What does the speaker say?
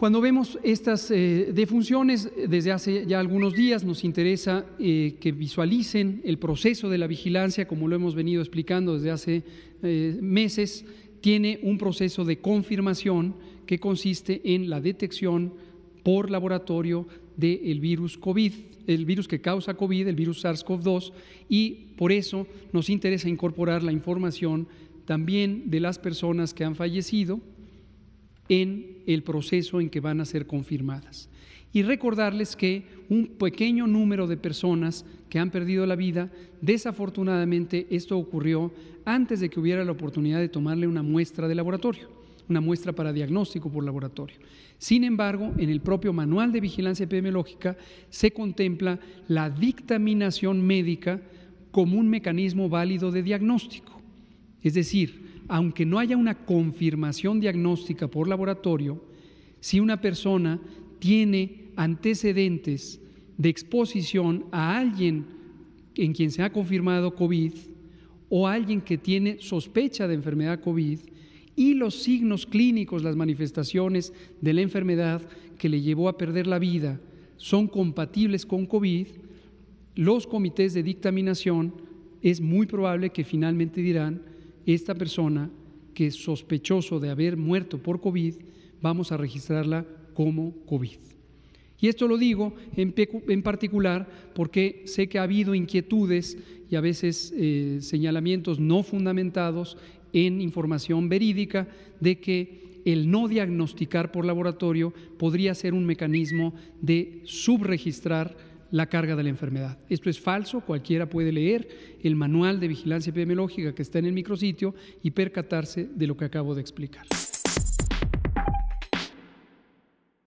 Cuando vemos estas eh, defunciones, eh, desde hace ya algunos días nos interesa eh, que visualicen el proceso de la vigilancia, como lo hemos venido explicando desde hace meses, tiene un proceso de confirmación que consiste en la detección por laboratorio del virus COVID, el virus que causa COVID, el virus SARS-CoV-2, y por eso nos interesa incorporar la información también de las personas que han fallecido, en el proceso en que van a ser confirmadas. Y recordarles que un pequeño número de personas que han perdido la vida, desafortunadamente esto ocurrió antes de que hubiera la oportunidad de tomarle una muestra de laboratorio una muestra para diagnóstico por laboratorio. Sin embargo, en el propio manual de vigilancia epidemiológica se contempla la dictaminación médica como un mecanismo válido de diagnóstico. Es decir, aunque no haya una confirmación diagnóstica por laboratorio, si una persona tiene antecedentes de exposición a alguien en quien se ha confirmado COVID o alguien que tiene sospecha de enfermedad COVID y los signos clínicos, las manifestaciones de la enfermedad que le llevó a perder la vida son compatibles con COVID, los comités de dictaminación es muy probable que finalmente dirán esta persona que es sospechoso de haber muerto por COVID, vamos a registrarla como COVID. Y esto lo digo en, en particular porque sé que ha habido inquietudes y a veces eh, señalamientos no fundamentados en información verídica de que el no diagnosticar por laboratorio podría ser un mecanismo de subregistrar la carga de la enfermedad. Esto es falso, cualquiera puede leer el manual de vigilancia epidemiológica que está en el micrositio y percatarse de lo que acabo de explicar.